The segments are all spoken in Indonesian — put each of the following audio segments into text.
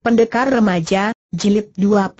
Pendekar Remaja, Jilid 21.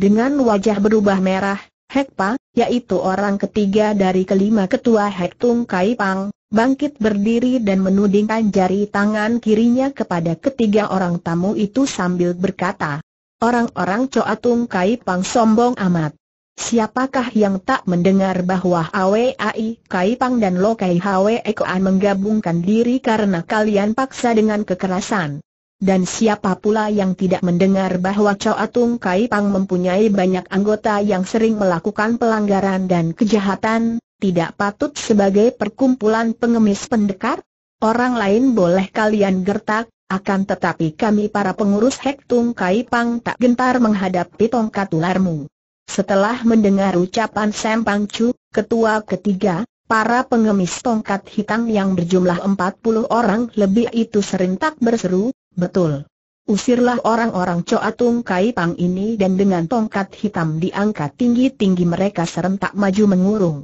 Dengan wajah berubah merah, Hekpa, yaitu orang ketiga dari kelima ketua Hektung Kai Pang, bangkit berdiri dan menudingkan jari tangan kirinya kepada ketiga orang tamu itu sambil berkata, Orang-orang Coatung Kai Pang sombong amat. Siapakah yang tak mendengar bahwa Awai Kai Pang dan Lokai Hwe Ekoan menggabungkan diri karena kalian paksa dengan kekerasan? Dan siapa pula yang tidak mendengar bahwa Choa Tung Kai Pang mempunyai banyak anggota yang sering melakukan pelanggaran dan kejahatan, tidak patut sebagai perkumpulan pengemis pendekar? Orang lain boleh kalian gertak, akan tetapi kami para pengurus Hek Tung Kai Pang tak gentar menghadapi tongkat ularmu. Setelah mendengar ucapan Sam Chu, ketua ketiga, Para pengemis tongkat hitam yang berjumlah 40 orang lebih itu serentak berseru, betul. Usirlah orang-orang Coa Tung Kai Pang ini dan dengan tongkat hitam diangkat tinggi-tinggi mereka serentak maju mengurung.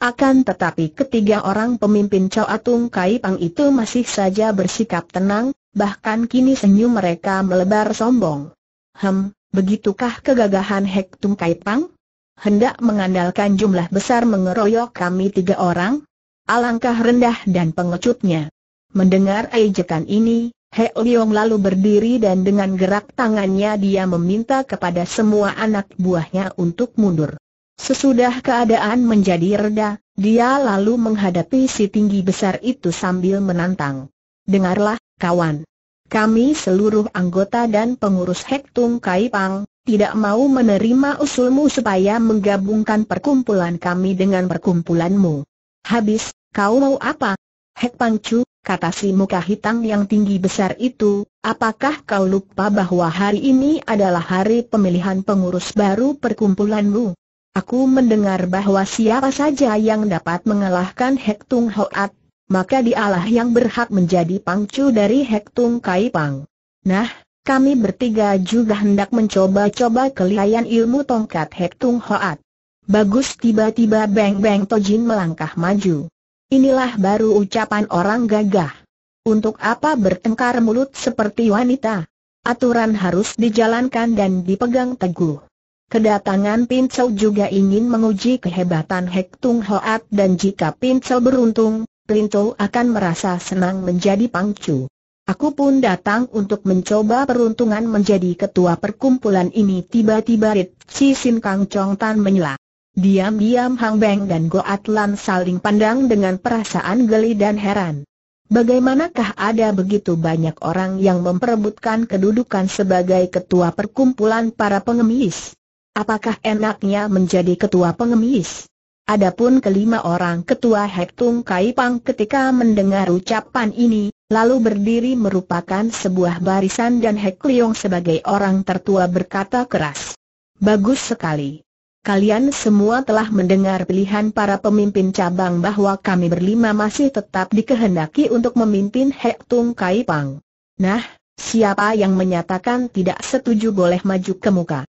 Akan tetapi ketiga orang pemimpin Coa Tung Kai Pang itu masih saja bersikap tenang, bahkan kini senyum mereka melebar sombong. Hem, begitukah kegagahan Hek Tung Kai Pang? hendak mengandalkan jumlah besar mengeroyok kami tiga orang? Alangkah rendah dan pengecutnya. Mendengar ejekan ini, He Leong lalu berdiri dan dengan gerak tangannya dia meminta kepada semua anak buahnya untuk mundur. Sesudah keadaan menjadi reda, dia lalu menghadapi si tinggi besar itu sambil menantang. Dengarlah, kawan. Kami seluruh anggota dan pengurus Hektung Kaipang, tidak mau menerima usulmu supaya menggabungkan perkumpulan kami dengan perkumpulanmu. Habis, kau mau apa? Hek Pangcu, kata si muka hitam yang tinggi besar itu, apakah kau lupa bahwa hari ini adalah hari pemilihan pengurus baru perkumpulanmu? Aku mendengar bahwa siapa saja yang dapat mengalahkan Hek Tung Hoat, maka dialah yang berhak menjadi pangcu dari Hek Tung Kai Pang. Nah, kami bertiga juga hendak mencoba-coba kelihayan ilmu tongkat hektung Hoat. Bagus tiba-tiba Beng Beng Tojin melangkah maju. Inilah baru ucapan orang gagah. Untuk apa bertengkar mulut seperti wanita? Aturan harus dijalankan dan dipegang teguh. Kedatangan Pincel juga ingin menguji kehebatan hektung Hoat dan jika Pincel beruntung, Plinto akan merasa senang menjadi pangcu. Aku pun datang untuk mencoba peruntungan menjadi ketua perkumpulan ini tiba-tiba Rit Si Sin Kang Chong Tan menyela. Diam-diam Hang Beng dan Go At Lan saling pandang dengan perasaan geli dan heran. Bagaimanakah ada begitu banyak orang yang memperebutkan kedudukan sebagai ketua perkumpulan para pengemis? Apakah enaknya menjadi ketua pengemis? Adapun kelima orang ketua Hektung Kaipang ketika mendengar ucapan ini, lalu berdiri merupakan sebuah barisan dan Hek Leong sebagai orang tertua berkata keras. Bagus sekali. Kalian semua telah mendengar pilihan para pemimpin cabang bahwa kami berlima masih tetap dikehendaki untuk memimpin Hektung Kaipang. Nah, siapa yang menyatakan tidak setuju boleh maju ke muka.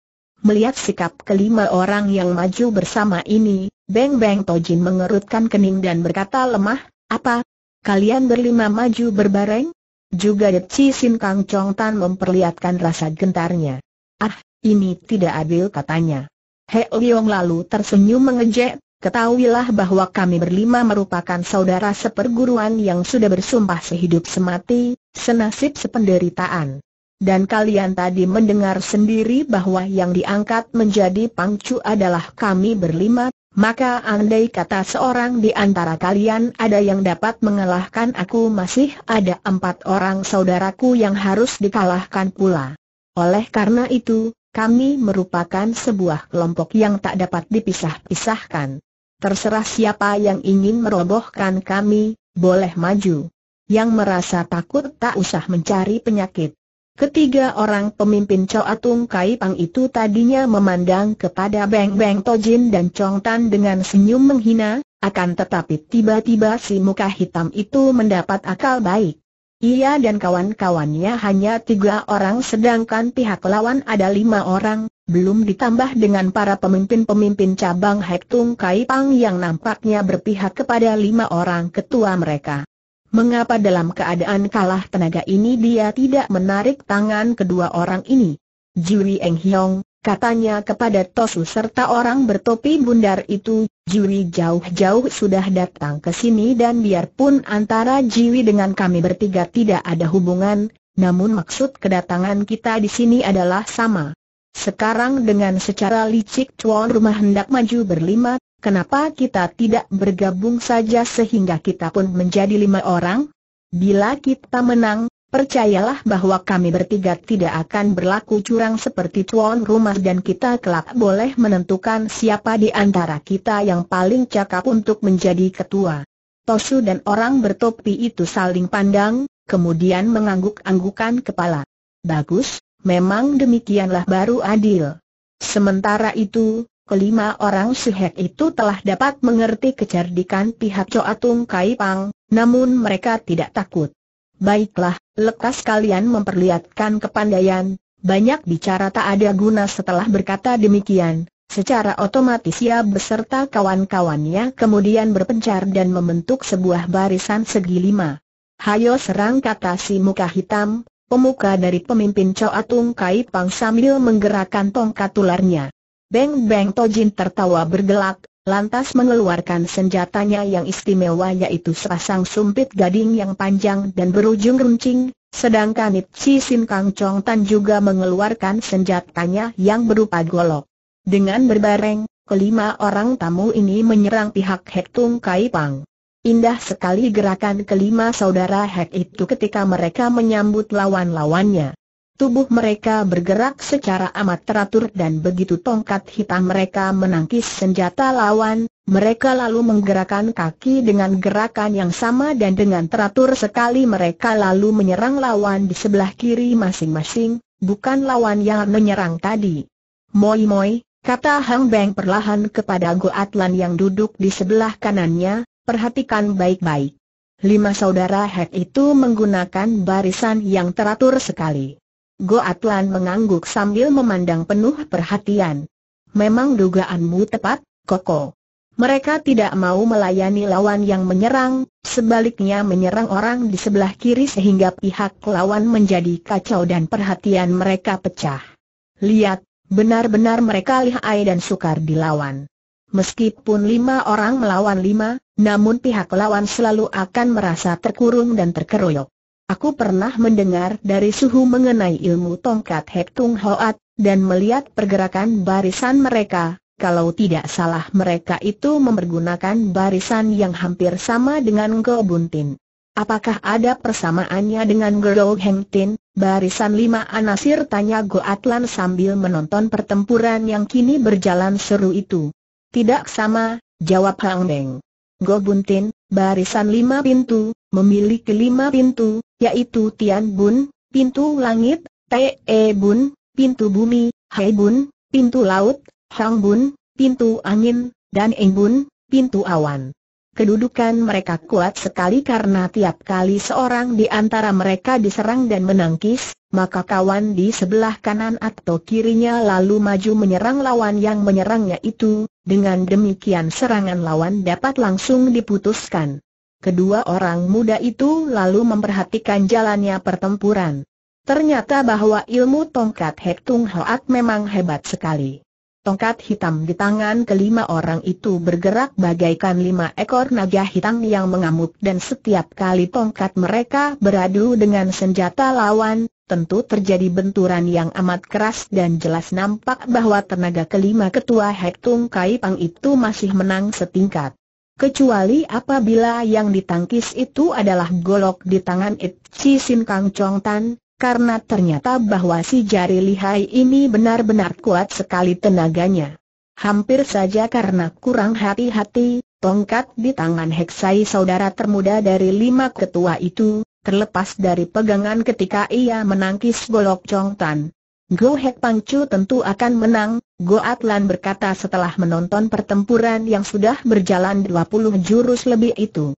Melihat sikap kelima orang yang maju bersama ini, Beng Beng Tojin mengerutkan kening dan berkata lemah, apa? Kalian berlima maju berbareng? Juga Chi Sin Kang Chong Tan memperlihatkan rasa gentarnya. Ah, ini tidak adil katanya. He Liong lalu tersenyum mengejek, ketahuilah bahwa kami berlima merupakan saudara seperguruan yang sudah bersumpah sehidup semati, senasib sependeritaan. Dan kalian tadi mendengar sendiri bahwa yang diangkat menjadi pangcu adalah kami berlima, maka andai kata seorang di antara kalian ada yang dapat mengalahkan aku masih ada empat orang saudaraku yang harus dikalahkan pula. Oleh karena itu, kami merupakan sebuah kelompok yang tak dapat dipisah-pisahkan. Terserah siapa yang ingin merobohkan kami, boleh maju. Yang merasa takut tak usah mencari penyakit. Ketiga orang pemimpin Choa Tung Kai Pang itu tadinya memandang kepada Beng Beng Tojin dan Chong Tan dengan senyum menghina, akan tetapi tiba-tiba si muka hitam itu mendapat akal baik. Ia dan kawan-kawannya hanya tiga orang sedangkan pihak lawan ada lima orang, belum ditambah dengan para pemimpin-pemimpin cabang Hek Tung Kai Pang yang nampaknya berpihak kepada lima orang ketua mereka mengapa dalam keadaan kalah tenaga ini dia tidak menarik tangan kedua orang ini. Juri Eng Hiong, katanya kepada Tosu serta orang bertopi bundar itu, Juri jauh-jauh sudah datang ke sini dan biarpun antara Jiwi dengan kami bertiga tidak ada hubungan, namun maksud kedatangan kita di sini adalah sama. Sekarang dengan secara licik tuan rumah hendak maju berlima, kenapa kita tidak bergabung saja sehingga kita pun menjadi lima orang? Bila kita menang, percayalah bahwa kami bertiga tidak akan berlaku curang seperti tuan rumah dan kita kelak boleh menentukan siapa di antara kita yang paling cakap untuk menjadi ketua. Tosu dan orang bertopi itu saling pandang, kemudian mengangguk-anggukan kepala. Bagus, Memang demikianlah baru adil. Sementara itu, kelima orang sihek itu telah dapat mengerti kecerdikan pihak Coatung Pang, namun mereka tidak takut. Baiklah, lekas kalian memperlihatkan kepandaian, banyak bicara tak ada guna setelah berkata demikian. Secara otomatis ia beserta kawan-kawannya kemudian berpencar dan membentuk sebuah barisan segi lima. Hayo serang kata si muka hitam, pemuka dari pemimpin Choa Tung Kai Pang sambil menggerakkan tongkat tularnya. Beng Beng Tojin tertawa bergelak, lantas mengeluarkan senjatanya yang istimewa yaitu sepasang sumpit gading yang panjang dan berujung runcing, sedangkan si Sin Kang Chong Tan juga mengeluarkan senjatanya yang berupa golok. Dengan berbareng, kelima orang tamu ini menyerang pihak Tung Kai Pang. Indah sekali gerakan kelima saudara Hek itu ketika mereka menyambut lawan-lawannya. Tubuh mereka bergerak secara amat teratur dan begitu tongkat hitam mereka menangkis senjata lawan, mereka lalu menggerakkan kaki dengan gerakan yang sama dan dengan teratur sekali mereka lalu menyerang lawan di sebelah kiri masing-masing, bukan lawan yang menyerang tadi. Moi-moi, kata Hang Beng perlahan kepada Goatlan yang duduk di sebelah kanannya, Perhatikan baik-baik. Lima saudara Hek itu menggunakan barisan yang teratur sekali. Atlan mengangguk sambil memandang penuh perhatian. Memang dugaanmu tepat, Koko. Mereka tidak mau melayani lawan yang menyerang, sebaliknya menyerang orang di sebelah kiri sehingga pihak lawan menjadi kacau dan perhatian mereka pecah. Lihat, benar-benar mereka lihai dan sukar dilawan. Meskipun lima orang melawan lima, namun pihak lawan selalu akan merasa terkurung dan terkeroyok. Aku pernah mendengar dari suhu mengenai ilmu tongkat Hektung Hoat, dan melihat pergerakan barisan mereka, kalau tidak salah mereka itu mempergunakan barisan yang hampir sama dengan Go Buntin. Apakah ada persamaannya dengan Go Heng Tin, barisan lima anasir tanya Goatlan sambil menonton pertempuran yang kini berjalan seru itu. Tidak sama, jawab Hang Deng. Go Buntin, barisan lima pintu, memiliki lima pintu, yaitu Tian Bun, pintu langit, Te e Bun, pintu bumi, Hai Bun, pintu laut, Hang Bun, pintu angin, dan Eng Bun, pintu awan. Kedudukan mereka kuat sekali karena tiap kali seorang di antara mereka diserang dan menangkis, maka kawan di sebelah kanan atau kirinya lalu maju menyerang lawan yang menyerangnya itu, dengan demikian serangan lawan dapat langsung diputuskan. Kedua orang muda itu lalu memperhatikan jalannya pertempuran. Ternyata bahwa ilmu tongkat hektung Tung Hoat memang hebat sekali. Tongkat hitam di tangan kelima orang itu bergerak bagaikan lima ekor naga hitam yang mengamuk dan setiap kali tongkat mereka beradu dengan senjata lawan, tentu terjadi benturan yang amat keras dan jelas nampak bahwa tenaga kelima ketua Hektung Kai Pang itu masih menang setingkat. Kecuali apabila yang ditangkis itu adalah golok di tangan Chi Sin Kang Chong Tan, karena ternyata bahwa si jari lihai ini benar-benar kuat sekali tenaganya. Hampir saja karena kurang hati-hati, tongkat di tangan Heksai saudara termuda dari lima ketua itu, terlepas dari pegangan ketika ia menangkis golok congtan. Go Hek Pangcu tentu akan menang, Go Atlan berkata setelah menonton pertempuran yang sudah berjalan 20 jurus lebih itu.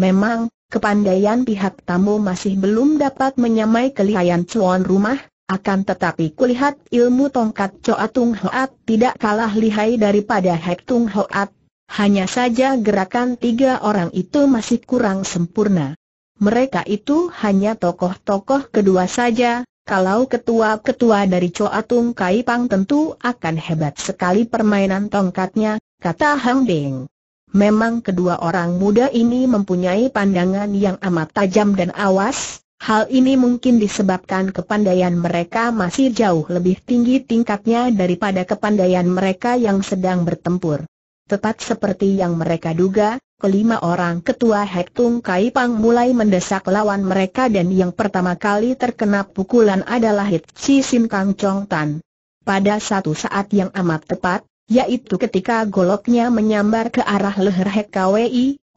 Memang, Kepandaian pihak tamu masih belum dapat menyamai kelihayan cuan rumah, akan tetapi kulihat ilmu tongkat coatung Tung Hoat tidak kalah lihai daripada Hek Tung Hoat. Hanya saja gerakan tiga orang itu masih kurang sempurna. Mereka itu hanya tokoh-tokoh kedua saja, kalau ketua-ketua dari coatung Tung Kai Pang tentu akan hebat sekali permainan tongkatnya, kata Hang Beng. Memang kedua orang muda ini mempunyai pandangan yang amat tajam dan awas, hal ini mungkin disebabkan kepandaian mereka masih jauh lebih tinggi tingkatnya daripada kepandaian mereka yang sedang bertempur. Tepat seperti yang mereka duga, kelima orang ketua Kai Pang mulai mendesak lawan mereka dan yang pertama kali terkena pukulan adalah Hit Chi Sin Kang Chong Tan. Pada satu saat yang amat tepat, yaitu ketika goloknya menyambar ke arah leher Hek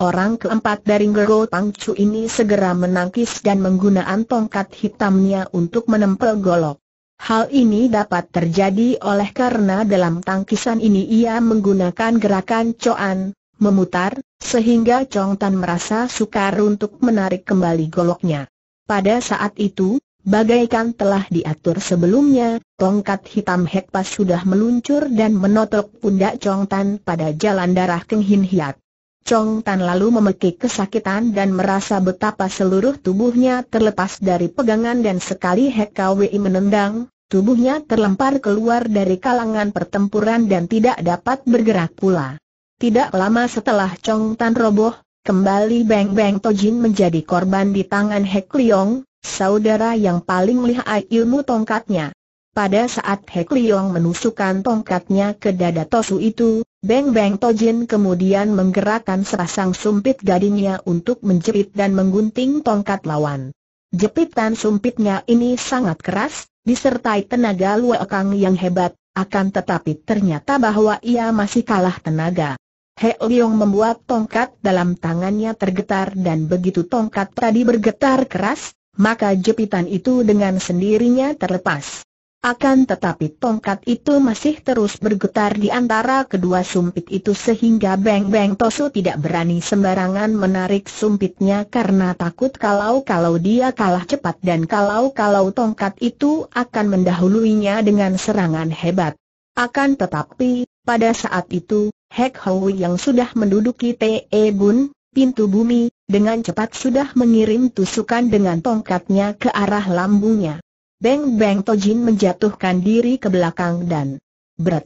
orang keempat dari Gero Pangcu ini segera menangkis dan menggunakan tongkat hitamnya untuk menempel golok. Hal ini dapat terjadi oleh karena dalam tangkisan ini ia menggunakan gerakan coan, memutar, sehingga Chong Tan merasa sukar untuk menarik kembali goloknya. Pada saat itu, Bagaikan telah diatur sebelumnya, tongkat hitam Hek sudah meluncur dan menotok pundak Chong Tan pada jalan darah Keng Hin Hiat. Chong Tan lalu memekik kesakitan dan merasa betapa seluruh tubuhnya terlepas dari pegangan dan sekali Hek Kwei menendang, tubuhnya terlempar keluar dari kalangan pertempuran dan tidak dapat bergerak pula. Tidak lama setelah Chong Tan roboh, kembali Beng Beng Tojin menjadi korban di tangan Hek Liong, saudara yang paling lihai ilmu tongkatnya. Pada saat Hek Liong menusukkan tongkatnya ke dada Tosu itu, Beng Beng Tojin kemudian menggerakkan serasang sumpit gadingnya untuk menjepit dan menggunting tongkat lawan. Jepitan sumpitnya ini sangat keras, disertai tenaga luekang yang hebat, akan tetapi ternyata bahwa ia masih kalah tenaga. Hek Liong membuat tongkat dalam tangannya tergetar dan begitu tongkat tadi bergetar keras, maka jepitan itu dengan sendirinya terlepas. Akan tetapi tongkat itu masih terus bergetar di antara kedua sumpit itu sehingga Beng Beng Tosu tidak berani sembarangan menarik sumpitnya karena takut kalau-kalau dia kalah cepat dan kalau-kalau tongkat itu akan mendahuluinya dengan serangan hebat. Akan tetapi, pada saat itu, Hek Hoi yang sudah menduduki Te Bun, pintu bumi, dengan cepat sudah mengirim tusukan dengan tongkatnya ke arah lambungnya. Beng Beng Tojin menjatuhkan diri ke belakang dan berat.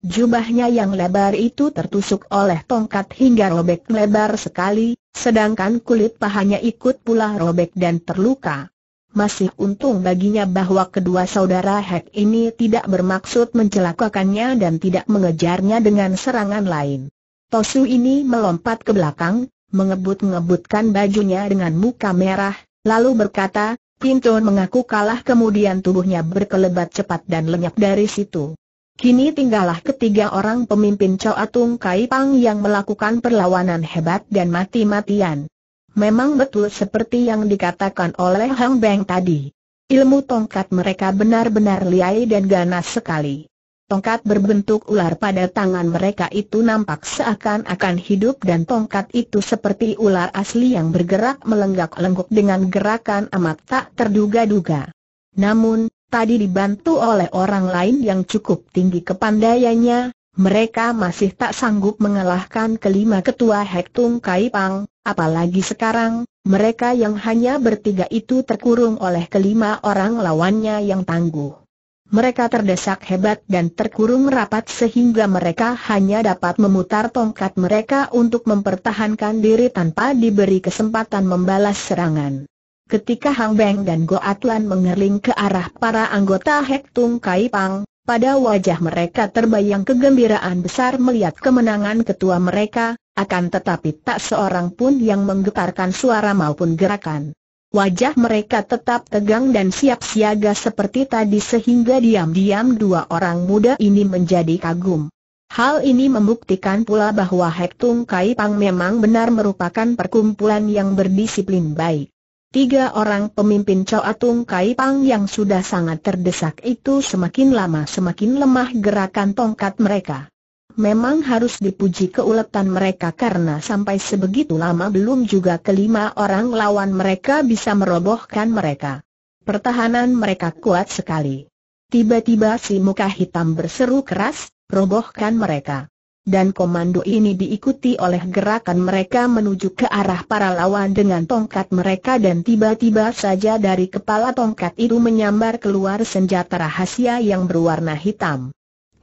Jubahnya yang lebar itu tertusuk oleh tongkat hingga robek lebar sekali, sedangkan kulit pahanya ikut pula robek dan terluka. Masih untung baginya bahwa kedua saudara Hek ini tidak bermaksud mencelakakannya dan tidak mengejarnya dengan serangan lain. Tosu ini melompat ke belakang, mengebut-ngebutkan bajunya dengan muka merah, lalu berkata, Pintu mengaku kalah kemudian tubuhnya berkelebat cepat dan lenyap dari situ. Kini tinggallah ketiga orang pemimpin Coatung Kaipang yang melakukan perlawanan hebat dan mati-matian. Memang betul seperti yang dikatakan oleh Hang Beng tadi. Ilmu tongkat mereka benar-benar liai dan ganas sekali tongkat berbentuk ular pada tangan mereka itu nampak seakan-akan hidup dan tongkat itu seperti ular asli yang bergerak melenggak-lenggok dengan gerakan amat tak terduga-duga. Namun, tadi dibantu oleh orang lain yang cukup tinggi kepandaiannya, mereka masih tak sanggup mengalahkan kelima ketua hektung Kaipang, apalagi sekarang, mereka yang hanya bertiga itu terkurung oleh kelima orang lawannya yang tangguh. Mereka terdesak hebat dan terkurung rapat sehingga mereka hanya dapat memutar tongkat mereka untuk mempertahankan diri tanpa diberi kesempatan membalas serangan. Ketika Hang Beng dan Go Atlan mengerling ke arah para anggota Hek Tung Kai Pang, pada wajah mereka terbayang kegembiraan besar melihat kemenangan ketua mereka, akan tetapi tak seorang pun yang menggetarkan suara maupun gerakan. Wajah mereka tetap tegang dan siap siaga seperti tadi sehingga diam-diam dua orang muda ini menjadi kagum. Hal ini membuktikan pula bahwa Hek Tung Kai Pang memang benar merupakan perkumpulan yang berdisiplin baik. Tiga orang pemimpin Coatung Tung Kai Pang yang sudah sangat terdesak itu semakin lama semakin lemah gerakan tongkat mereka. Memang harus dipuji keuletan mereka karena sampai sebegitu lama belum juga kelima orang lawan mereka bisa merobohkan mereka. Pertahanan mereka kuat sekali. Tiba-tiba si muka hitam berseru keras, robohkan mereka. Dan komando ini diikuti oleh gerakan mereka menuju ke arah para lawan dengan tongkat mereka dan tiba-tiba saja dari kepala tongkat itu menyambar keluar senjata rahasia yang berwarna hitam.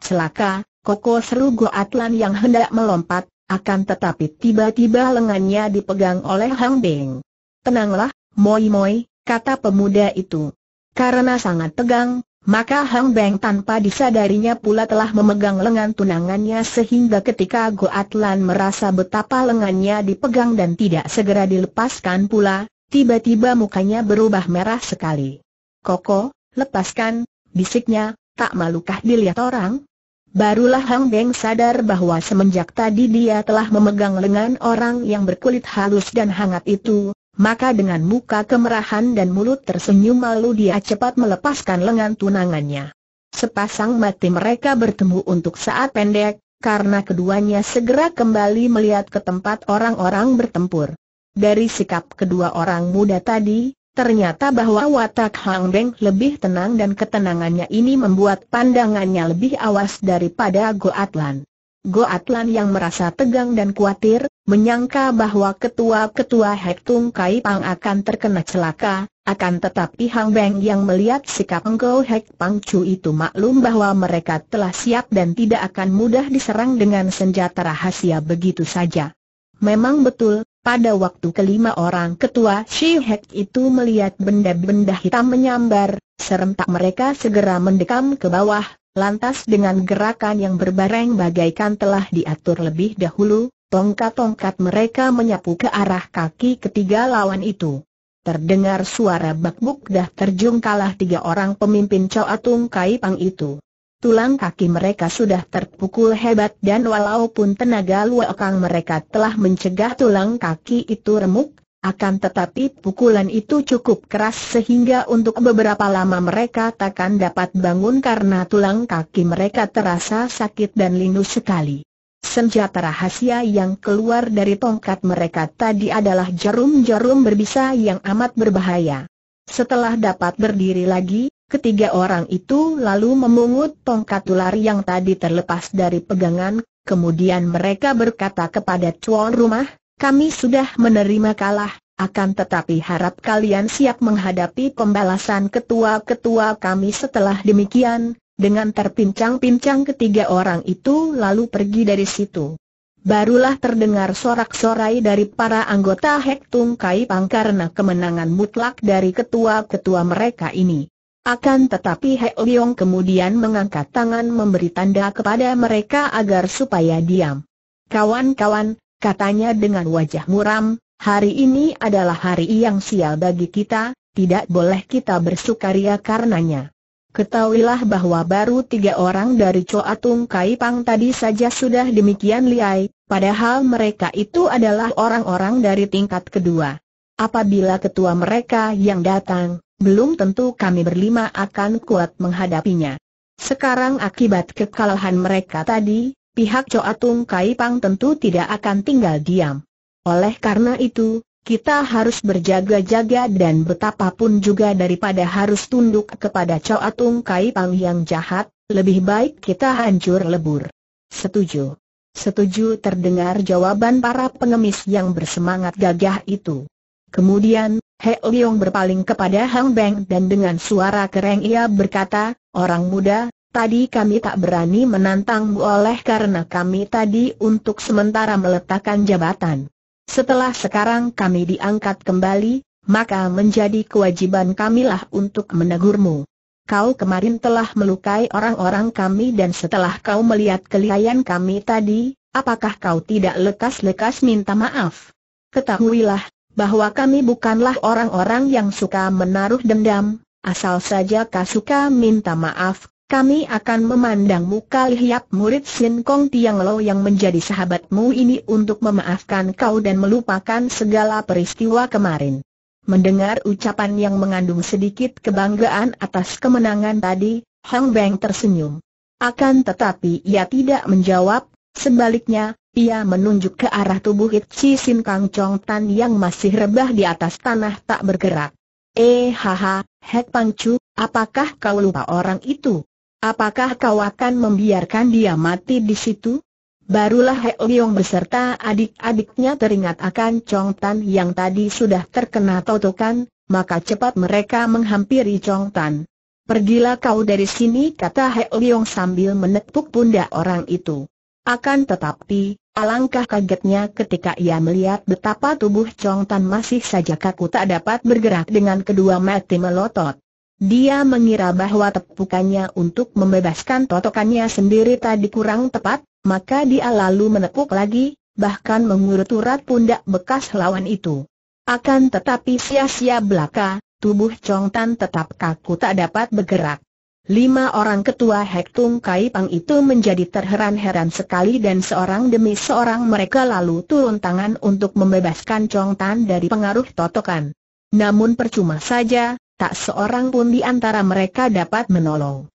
Celaka, Koko seru goatlan yang hendak melompat, akan tetapi tiba-tiba lengannya dipegang oleh Hang Beng. Tenanglah, Moi Moi, kata pemuda itu. Karena sangat tegang, maka Hang Beng tanpa disadarinya pula telah memegang lengan tunangannya sehingga ketika goatlan merasa betapa lengannya dipegang dan tidak segera dilepaskan pula, tiba-tiba mukanya berubah merah sekali. Koko, lepaskan, bisiknya, tak malukah dilihat orang? Barulah Hang Beng sadar bahwa semenjak tadi dia telah memegang lengan orang yang berkulit halus dan hangat itu, maka dengan muka kemerahan dan mulut tersenyum malu dia cepat melepaskan lengan tunangannya. Sepasang mati mereka bertemu untuk saat pendek, karena keduanya segera kembali melihat ke tempat orang-orang bertempur. Dari sikap kedua orang muda tadi, Ternyata bahwa watak Hang Beng lebih tenang dan ketenangannya ini membuat pandangannya lebih awas daripada Go Atlan. Go Atlan yang merasa tegang dan khawatir, menyangka bahwa ketua-ketua Hektung Kai Pang akan terkena celaka, akan tetapi Hang Beng yang melihat sikap Engkau Hek Pang Chu itu maklum bahwa mereka telah siap dan tidak akan mudah diserang dengan senjata rahasia begitu saja. Memang betul, pada waktu kelima orang ketua Hek itu melihat benda-benda hitam menyambar, serentak mereka segera mendekam ke bawah, lantas dengan gerakan yang berbareng bagaikan telah diatur lebih dahulu, tongkat-tongkat mereka menyapu ke arah kaki ketiga lawan itu. Terdengar suara bakbuk dah terjung kalah tiga orang pemimpin Choa Tung Kai Pang itu. Tulang kaki mereka sudah terpukul hebat dan walaupun tenaga luokang mereka telah mencegah tulang kaki itu remuk, akan tetapi pukulan itu cukup keras sehingga untuk beberapa lama mereka takkan dapat bangun karena tulang kaki mereka terasa sakit dan lindu sekali. Senjata rahasia yang keluar dari tongkat mereka tadi adalah jarum-jarum berbisa yang amat berbahaya. Setelah dapat berdiri lagi, Ketiga orang itu lalu memungut tongkat ular yang tadi terlepas dari pegangan, kemudian mereka berkata kepada tuan rumah, kami sudah menerima kalah, akan tetapi harap kalian siap menghadapi pembalasan ketua-ketua kami setelah demikian, dengan terpincang-pincang ketiga orang itu lalu pergi dari situ. Barulah terdengar sorak-sorai dari para anggota Hektung Kai Pang karena kemenangan mutlak dari ketua-ketua mereka ini. Akan tetapi He Yong kemudian mengangkat tangan memberi tanda kepada mereka agar supaya diam. Kawan-kawan, katanya dengan wajah muram, hari ini adalah hari yang sial bagi kita, tidak boleh kita bersukaria karenanya. Ketahuilah bahwa baru tiga orang dari Coatung Pang tadi saja sudah demikian liai, padahal mereka itu adalah orang-orang dari tingkat kedua. Apabila ketua mereka yang datang, belum tentu kami berlima akan kuat menghadapinya. Sekarang akibat kekalahan mereka tadi, pihak Coatung Kai Pang tentu tidak akan tinggal diam. Oleh karena itu, kita harus berjaga-jaga dan betapapun juga daripada harus tunduk kepada Coatung Kai Pang yang jahat, lebih baik kita hancur lebur. Setuju. Setuju terdengar jawaban para pengemis yang bersemangat gagah itu. Kemudian, He Leong berpaling kepada Hang Beng dan dengan suara kereng ia berkata, Orang muda, tadi kami tak berani menantangmu oleh karena kami tadi untuk sementara meletakkan jabatan. Setelah sekarang kami diangkat kembali, maka menjadi kewajiban kamilah untuk menegurmu. Kau kemarin telah melukai orang-orang kami dan setelah kau melihat kelihayan kami tadi, apakah kau tidak lekas-lekas minta maaf? Ketahuilah, bahwa kami bukanlah orang-orang yang suka menaruh dendam, asal saja kau suka minta maaf, kami akan memandang muka lihat murid Sin Kong Tiang Lo yang menjadi sahabatmu ini untuk memaafkan kau dan melupakan segala peristiwa kemarin. Mendengar ucapan yang mengandung sedikit kebanggaan atas kemenangan tadi, Hong Beng tersenyum. Akan tetapi ia tidak menjawab, Sebaliknya, ia menunjuk ke arah tubuh Chi Sin Kang Chong Tan yang masih rebah di atas tanah tak bergerak. Eh haha, Hek Pang Chu, apakah kau lupa orang itu? Apakah kau akan membiarkan dia mati di situ? Barulah Hek Leong beserta adik-adiknya teringat akan Chong Tan yang tadi sudah terkena totokan, maka cepat mereka menghampiri Chong Tan. Pergilah kau dari sini kata Hek Leong sambil menepuk pundak orang itu. Akan tetapi, alangkah kagetnya ketika ia melihat betapa tubuh Chong Tan masih saja kaku tak dapat bergerak dengan kedua mati melotot. Dia mengira bahwa tepukannya untuk membebaskan totokannya sendiri tadi kurang tepat, maka dia lalu menepuk lagi, bahkan mengurut-urat pundak bekas lawan itu. Akan tetapi sia-sia belaka, tubuh Chong Tan tetap kaku tak dapat bergerak. Lima orang ketua Hektung pang itu menjadi terheran-heran sekali dan seorang demi seorang mereka lalu turun tangan untuk membebaskan Chong Tan dari pengaruh totokan. Namun percuma saja, tak seorang pun di antara mereka dapat menolong.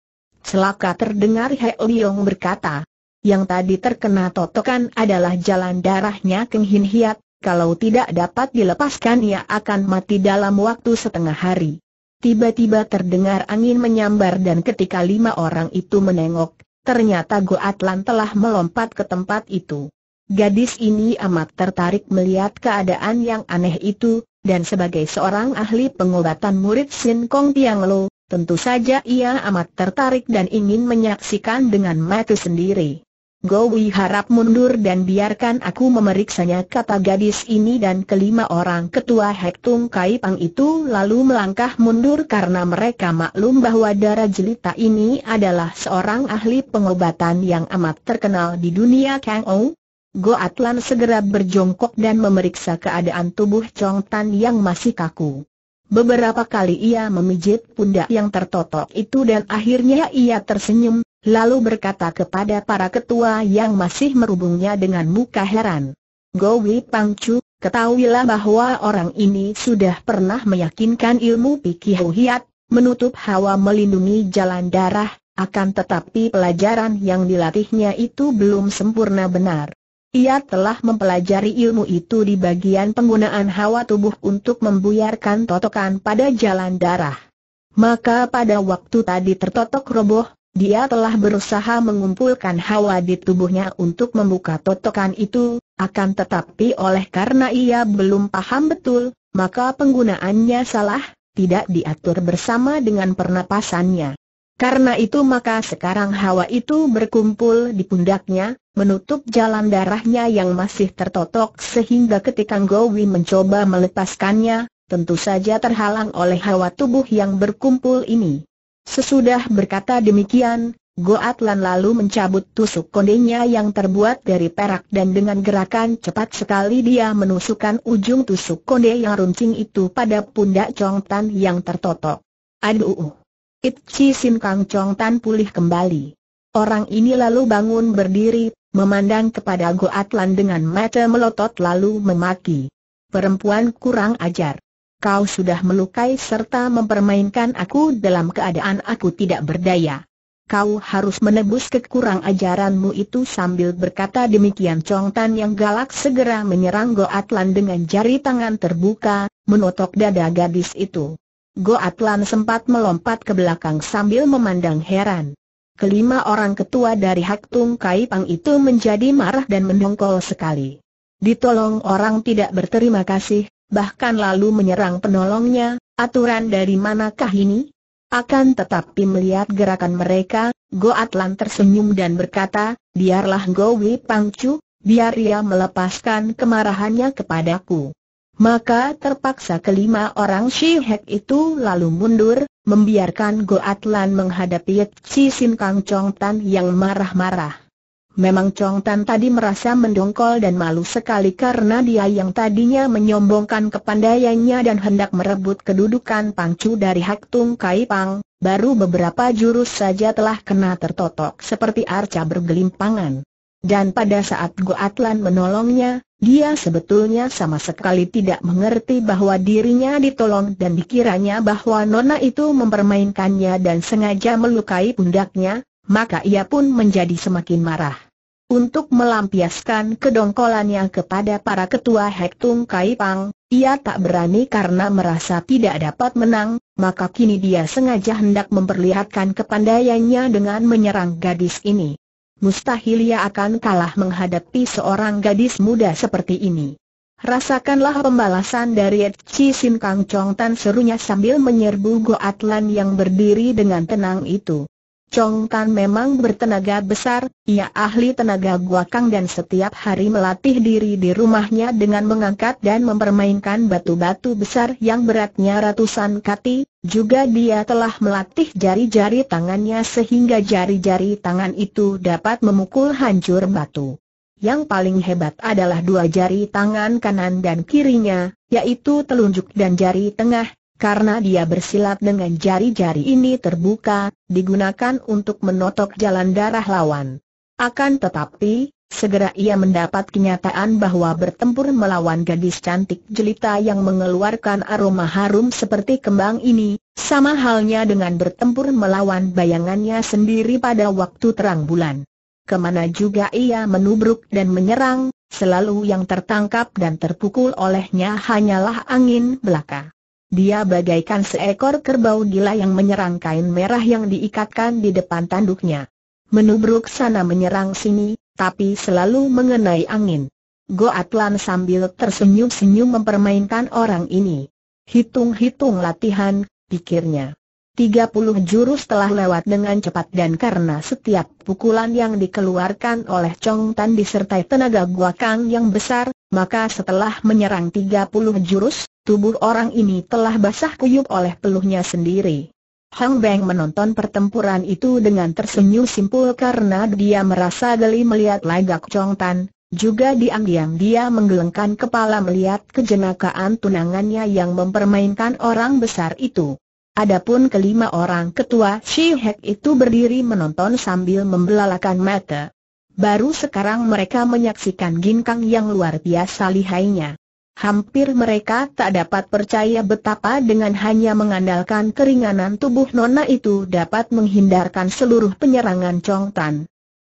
Selaka terdengar He Liong berkata, yang tadi terkena totokan adalah jalan darahnya Keng Hin Hiat, kalau tidak dapat dilepaskan ia akan mati dalam waktu setengah hari. Tiba-tiba terdengar angin menyambar dan ketika lima orang itu menengok, ternyata Go Atlan telah melompat ke tempat itu. Gadis ini amat tertarik melihat keadaan yang aneh itu, dan sebagai seorang ahli pengobatan murid Sin Kong Tiang Lo, tentu saja ia amat tertarik dan ingin menyaksikan dengan mata sendiri. Gowi harap mundur dan biarkan aku memeriksanya kata gadis ini dan kelima orang ketua Hektung pang itu lalu melangkah mundur karena mereka maklum bahwa darah jelita ini adalah seorang ahli pengobatan yang amat terkenal di dunia Kang Ou. Go Atlan segera berjongkok dan memeriksa keadaan tubuh Chong Tan yang masih kaku. Beberapa kali ia memijit pundak yang tertotok itu dan akhirnya ia tersenyum, lalu berkata kepada para ketua yang masih merubungnya dengan muka heran. Gowi Pangcu, ketahuilah bahwa orang ini sudah pernah meyakinkan ilmu pikir hiat, menutup hawa melindungi jalan darah, akan tetapi pelajaran yang dilatihnya itu belum sempurna benar. Ia telah mempelajari ilmu itu di bagian penggunaan hawa tubuh untuk membuyarkan totokan pada jalan darah. Maka pada waktu tadi tertotok roboh, dia telah berusaha mengumpulkan hawa di tubuhnya untuk membuka totokan itu, akan tetapi oleh karena ia belum paham betul, maka penggunaannya salah, tidak diatur bersama dengan pernapasannya. Karena itu maka sekarang hawa itu berkumpul di pundaknya, menutup jalan darahnya yang masih tertotok sehingga ketika Gowi mencoba melepaskannya, tentu saja terhalang oleh hawa tubuh yang berkumpul ini. Sesudah berkata demikian, Goatlan lalu mencabut tusuk kondenya yang terbuat dari perak dan dengan gerakan cepat sekali dia menusukkan ujung tusuk konde yang runcing itu pada pundak Chong Tan yang tertotok. Aduh! Chi Sin Kang Chong Tan pulih kembali. Orang ini lalu bangun berdiri, memandang kepada Goatlan dengan mata melotot lalu memaki. Perempuan kurang ajar kau sudah melukai serta mempermainkan aku dalam keadaan aku tidak berdaya. Kau harus menebus kekurang ajaranmu itu sambil berkata demikian Chong Tan yang galak segera menyerang Go Atlan dengan jari tangan terbuka, menotok dada gadis itu. Go Atlan sempat melompat ke belakang sambil memandang heran. Kelima orang ketua dari Hak Tung Kai Pang itu menjadi marah dan mendongkol sekali. Ditolong orang tidak berterima kasih, bahkan lalu menyerang penolongnya, aturan dari manakah ini? Akan tetapi melihat gerakan mereka, Go Atlan tersenyum dan berkata, biarlah Go Wei Pangcu, biar ia melepaskan kemarahannya kepadaku. Maka terpaksa kelima orang Hek itu lalu mundur, membiarkan Go Atlan menghadapi Chi Sin Kang Chong Tan yang marah-marah. Memang Chong Tan tadi merasa mendongkol dan malu sekali karena dia yang tadinya menyombongkan kepandaiannya dan hendak merebut kedudukan Pangcu dari Hak Tung Kai Pang, baru beberapa jurus saja telah kena tertotok seperti arca bergelimpangan. Dan pada saat Atlan menolongnya, dia sebetulnya sama sekali tidak mengerti bahwa dirinya ditolong dan dikiranya bahwa Nona itu mempermainkannya dan sengaja melukai pundaknya, maka ia pun menjadi semakin marah. Untuk melampiaskan kedongkolannya kepada para ketua Hektung Kaipang, ia tak berani karena merasa tidak dapat menang, maka kini dia sengaja hendak memperlihatkan kepandaiannya dengan menyerang gadis ini. Mustahil ia akan kalah menghadapi seorang gadis muda seperti ini. Rasakanlah pembalasan dari Chi Sin Kang Chong Tan serunya sambil menyerbu Goatlan yang berdiri dengan tenang itu. Chong Tan memang bertenaga besar, ia ahli tenaga guakang dan setiap hari melatih diri di rumahnya dengan mengangkat dan mempermainkan batu-batu besar yang beratnya ratusan kati, juga dia telah melatih jari-jari tangannya sehingga jari-jari tangan itu dapat memukul hancur batu. Yang paling hebat adalah dua jari tangan kanan dan kirinya, yaitu telunjuk dan jari tengah, karena dia bersilat dengan jari-jari ini terbuka, digunakan untuk menotok jalan darah lawan. Akan tetapi, segera ia mendapat kenyataan bahwa bertempur melawan gadis cantik jelita yang mengeluarkan aroma harum seperti kembang ini, sama halnya dengan bertempur melawan bayangannya sendiri pada waktu terang bulan. Kemana juga ia menubruk dan menyerang, selalu yang tertangkap dan terpukul olehnya hanyalah angin belaka. Dia bagaikan seekor kerbau gila yang menyerang kain merah yang diikatkan di depan tanduknya. Menubruk sana menyerang sini, tapi selalu mengenai angin. Goatlan sambil tersenyum-senyum mempermainkan orang ini. Hitung-hitung latihan, pikirnya. 30 jurus telah lewat dengan cepat dan karena setiap pukulan yang dikeluarkan oleh Chong Tan disertai tenaga gua kang yang besar, maka setelah menyerang 30 jurus, Tubuh orang ini telah basah kuyup oleh peluhnya sendiri. Hang Beng menonton pertempuran itu dengan tersenyum simpul karena dia merasa geli melihat lagak Chong Tan, juga diam-diam dia menggelengkan kepala melihat kejenakaan tunangannya yang mempermainkan orang besar itu. Adapun kelima orang ketua Shi Hek itu berdiri menonton sambil membelalakan mata. Baru sekarang mereka menyaksikan ginkang yang luar biasa lihainya. Hampir mereka tak dapat percaya betapa dengan hanya mengandalkan keringanan tubuh Nona itu dapat menghindarkan seluruh penyerangan Chong Tan.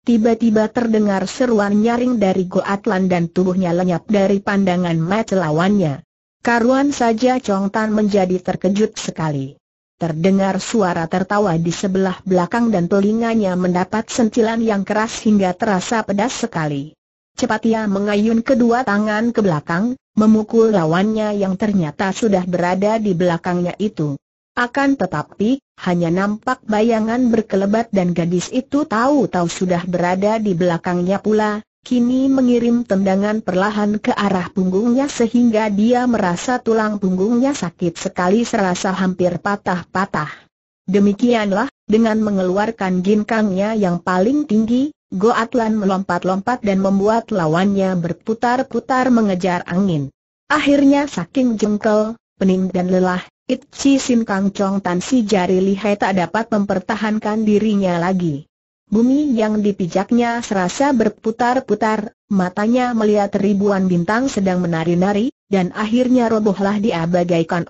Tiba-tiba terdengar seruan nyaring dari Goatlan dan tubuhnya lenyap dari pandangan mata lawannya. Karuan saja Chong Tan menjadi terkejut sekali. Terdengar suara tertawa di sebelah belakang dan telinganya mendapat sentilan yang keras hingga terasa pedas sekali. Cepat ia mengayun kedua tangan ke belakang, memukul lawannya yang ternyata sudah berada di belakangnya itu. Akan tetapi, hanya nampak bayangan berkelebat dan gadis itu tahu-tahu sudah berada di belakangnya pula, kini mengirim tendangan perlahan ke arah punggungnya sehingga dia merasa tulang punggungnya sakit sekali serasa hampir patah-patah. Demikianlah, dengan mengeluarkan ginkangnya yang paling tinggi, Goatlan melompat-lompat dan membuat lawannya berputar-putar mengejar angin. Akhirnya saking jengkel, pening dan lelah, Chi Sin Kang Chong Tan si jari lihai tak dapat mempertahankan dirinya lagi. Bumi yang dipijaknya serasa berputar-putar, matanya melihat ribuan bintang sedang menari-nari, dan akhirnya robohlah dia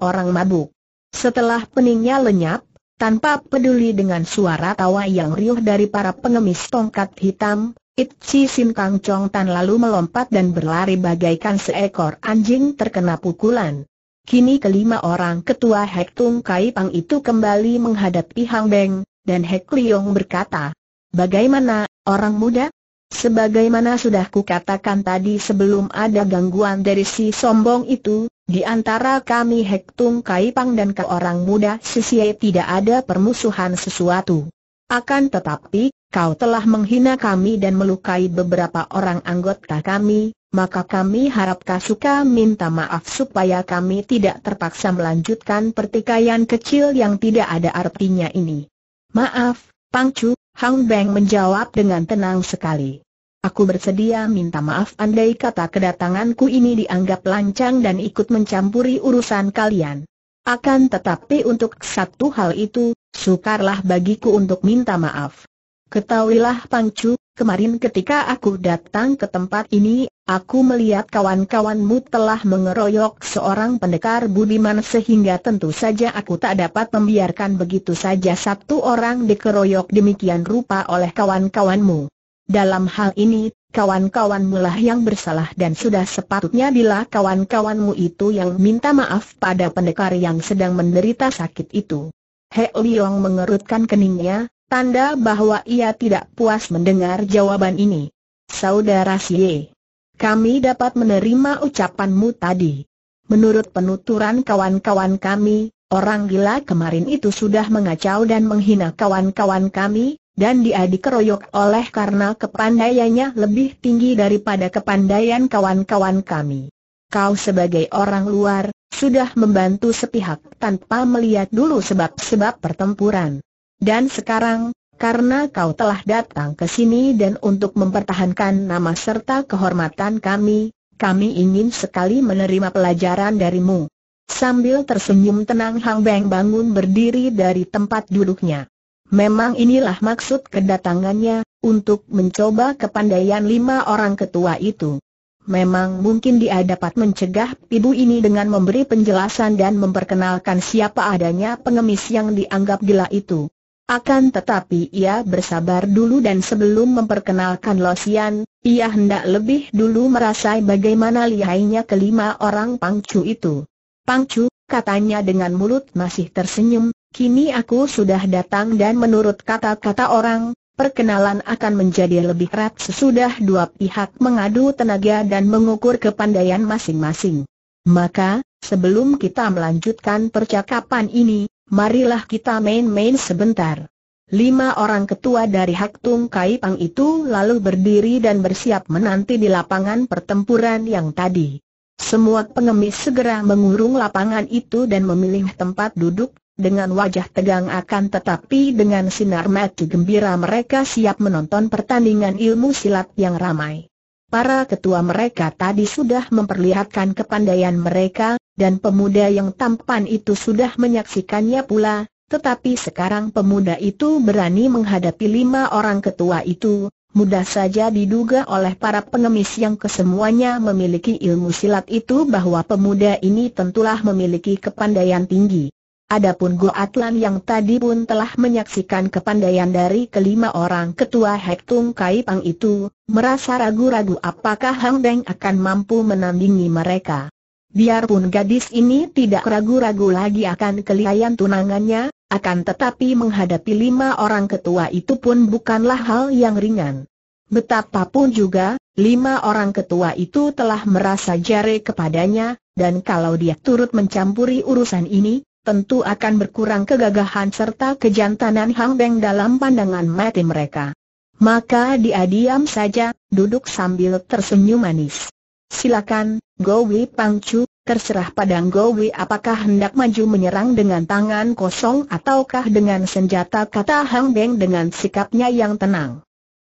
orang mabuk. Setelah peningnya lenyap, tanpa peduli dengan suara tawa yang riuh dari para pengemis tongkat hitam, Chi Sim Kang Chong Tan lalu melompat dan berlari bagaikan seekor anjing terkena pukulan. Kini kelima orang ketua Hek Tung Kai Pang itu kembali menghadapi Hang Beng, dan Hek Liong berkata, Bagaimana, orang muda? Sebagaimana sudah kukatakan tadi sebelum ada gangguan dari si sombong itu, di antara kami Hektung Pang, dan ke orang muda Sisye tidak ada permusuhan sesuatu. Akan tetapi, kau telah menghina kami dan melukai beberapa orang anggota kami, maka kami harap kau suka minta maaf supaya kami tidak terpaksa melanjutkan pertikaian kecil yang tidak ada artinya ini. Maaf, Pang Pangcu, Hang Beng menjawab dengan tenang sekali. Aku bersedia minta maaf andai kata kedatanganku ini dianggap lancang dan ikut mencampuri urusan kalian. Akan tetapi untuk satu hal itu, sukarlah bagiku untuk minta maaf. Ketahuilah Pangcu, kemarin ketika aku datang ke tempat ini, aku melihat kawan-kawanmu telah mengeroyok seorang pendekar budiman sehingga tentu saja aku tak dapat membiarkan begitu saja satu orang dikeroyok demikian rupa oleh kawan-kawanmu. Dalam hal ini, kawan-kawanmu lah yang bersalah dan sudah sepatutnya bila kawan-kawanmu itu yang minta maaf pada pendekar yang sedang menderita sakit itu. He Liong mengerutkan keningnya, tanda bahwa ia tidak puas mendengar jawaban ini. Saudara Xie, kami dapat menerima ucapanmu tadi. Menurut penuturan kawan-kawan kami, orang gila kemarin itu sudah mengacau dan menghina kawan-kawan kami, dan dia dikeroyok oleh karena kepandaiannya lebih tinggi daripada kepandaian kawan-kawan kami. Kau sebagai orang luar, sudah membantu sepihak tanpa melihat dulu sebab-sebab pertempuran. Dan sekarang, karena kau telah datang ke sini dan untuk mempertahankan nama serta kehormatan kami, kami ingin sekali menerima pelajaran darimu. Sambil tersenyum tenang Hang Beng bangun berdiri dari tempat duduknya. Memang inilah maksud kedatangannya, untuk mencoba kepandaian lima orang ketua itu. Memang mungkin dia dapat mencegah ibu ini dengan memberi penjelasan dan memperkenalkan siapa adanya pengemis yang dianggap gila itu. Akan tetapi ia bersabar dulu dan sebelum memperkenalkan Losian, ia hendak lebih dulu merasai bagaimana lihainya kelima orang pangcu itu. Pangcu, katanya dengan mulut masih tersenyum, Kini aku sudah datang dan menurut kata-kata orang, perkenalan akan menjadi lebih erat sesudah dua pihak mengadu tenaga dan mengukur kepandaian masing-masing. Maka, sebelum kita melanjutkan percakapan ini, marilah kita main-main sebentar. Lima orang ketua dari Hak Tung Kai Pang itu lalu berdiri dan bersiap menanti di lapangan pertempuran yang tadi. Semua pengemis segera mengurung lapangan itu dan memilih tempat duduk, dengan wajah tegang akan tetapi dengan sinar mata gembira mereka siap menonton pertandingan ilmu silat yang ramai. Para ketua mereka tadi sudah memperlihatkan kepandaian mereka, dan pemuda yang tampan itu sudah menyaksikannya pula, tetapi sekarang pemuda itu berani menghadapi lima orang ketua itu, mudah saja diduga oleh para pengemis yang kesemuanya memiliki ilmu silat itu bahwa pemuda ini tentulah memiliki kepandaian tinggi. Adapun Go Atlan yang tadi pun telah menyaksikan kepandaian dari kelima orang ketua Hektung Kai Pang itu, merasa ragu-ragu apakah Hang Deng akan mampu menandingi mereka. Biarpun gadis ini tidak ragu-ragu lagi akan kelihayan tunangannya, akan tetapi menghadapi lima orang ketua itu pun bukanlah hal yang ringan. Betapapun juga, lima orang ketua itu telah merasa jare kepadanya, dan kalau dia turut mencampuri urusan ini, tentu akan berkurang kegagahan serta kejantanan Hang Beng dalam pandangan mati mereka. Maka dia diam saja, duduk sambil tersenyum manis. Silakan, Gowi Pangcu, terserah padang Gowi apakah hendak maju menyerang dengan tangan kosong ataukah dengan senjata kata Hang Beng dengan sikapnya yang tenang.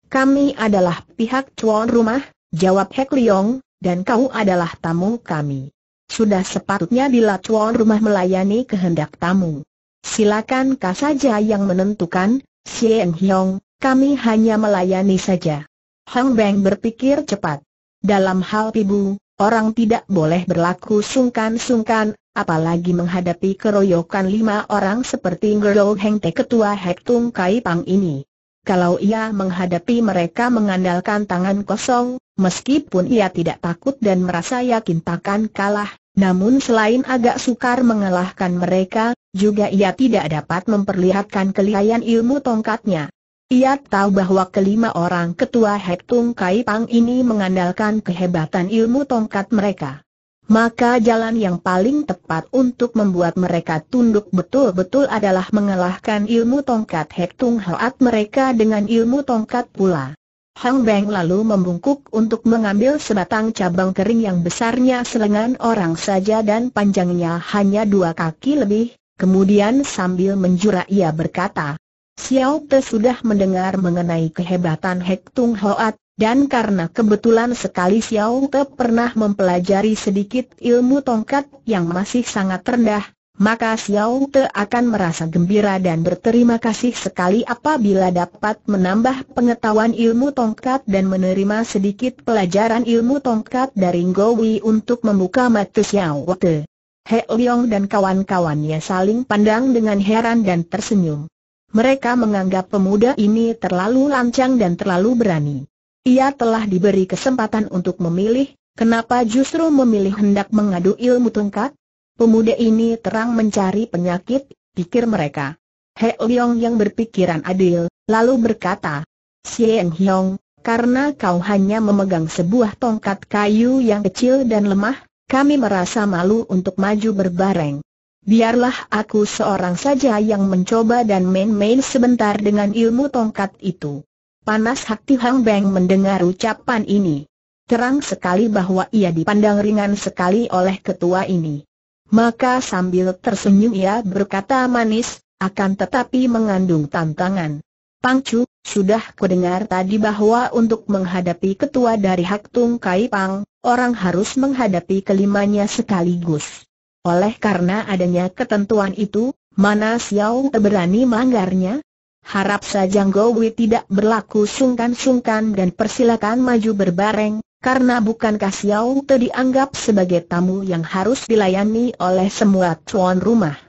Kami adalah pihak tuan rumah, jawab Hek Leong, dan kau adalah tamu kami. Sudah sepatutnya bila tuan rumah melayani kehendak tamu. Silakan kau saja yang menentukan, Sien Hyong, kami hanya melayani saja. Hang Beng berpikir cepat. Dalam hal ibu, orang tidak boleh berlaku sungkan-sungkan, apalagi menghadapi keroyokan lima orang seperti Ngero Heng Te Ketua Tung, Kai Pang ini. Kalau ia menghadapi mereka mengandalkan tangan kosong, Meskipun ia tidak takut dan merasa yakin takkan kalah, namun selain agak sukar mengalahkan mereka, juga ia tidak dapat memperlihatkan kelihayan ilmu tongkatnya. Ia tahu bahwa kelima orang ketua Hetung Kaipang ini mengandalkan kehebatan ilmu tongkat mereka. Maka jalan yang paling tepat untuk membuat mereka tunduk betul-betul adalah mengalahkan ilmu tongkat Hetung Hoat mereka dengan ilmu tongkat pula. Hang Beng lalu membungkuk untuk mengambil sebatang cabang kering yang besarnya selengan orang saja dan panjangnya hanya dua kaki lebih, kemudian sambil menjura ia berkata, Xiao Te sudah mendengar mengenai kehebatan Hek Tung Hoat, dan karena kebetulan sekali Xiao Te pernah mempelajari sedikit ilmu tongkat yang masih sangat rendah, maka Xiao Te akan merasa gembira dan berterima kasih sekali apabila dapat menambah pengetahuan ilmu tongkat dan menerima sedikit pelajaran ilmu tongkat dari Ngowi untuk membuka mata Xiao Te. He Leong dan kawan-kawannya saling pandang dengan heran dan tersenyum. Mereka menganggap pemuda ini terlalu lancang dan terlalu berani. Ia telah diberi kesempatan untuk memilih, kenapa justru memilih hendak mengadu ilmu tongkat? Pemuda ini terang mencari penyakit, pikir mereka. He Leong yang berpikiran adil, lalu berkata, Sieng Hiong, karena kau hanya memegang sebuah tongkat kayu yang kecil dan lemah, kami merasa malu untuk maju berbareng. Biarlah aku seorang saja yang mencoba dan main-main sebentar dengan ilmu tongkat itu. Panas hati Hang Beng mendengar ucapan ini. Terang sekali bahwa ia dipandang ringan sekali oleh ketua ini. Maka sambil tersenyum ia berkata manis, akan tetapi mengandung tantangan. Pangcu, sudah kudengar tadi bahwa untuk menghadapi ketua dari Hak Tung Kai Pang, orang harus menghadapi kelimanya sekaligus. Oleh karena adanya ketentuan itu, mana Xiao berani melanggarnya? Harap saja Gowi tidak berlaku sungkan-sungkan dan persilakan maju berbareng, karena bukankah Xiao Te dianggap sebagai tamu yang harus dilayani oleh semua tuan rumah?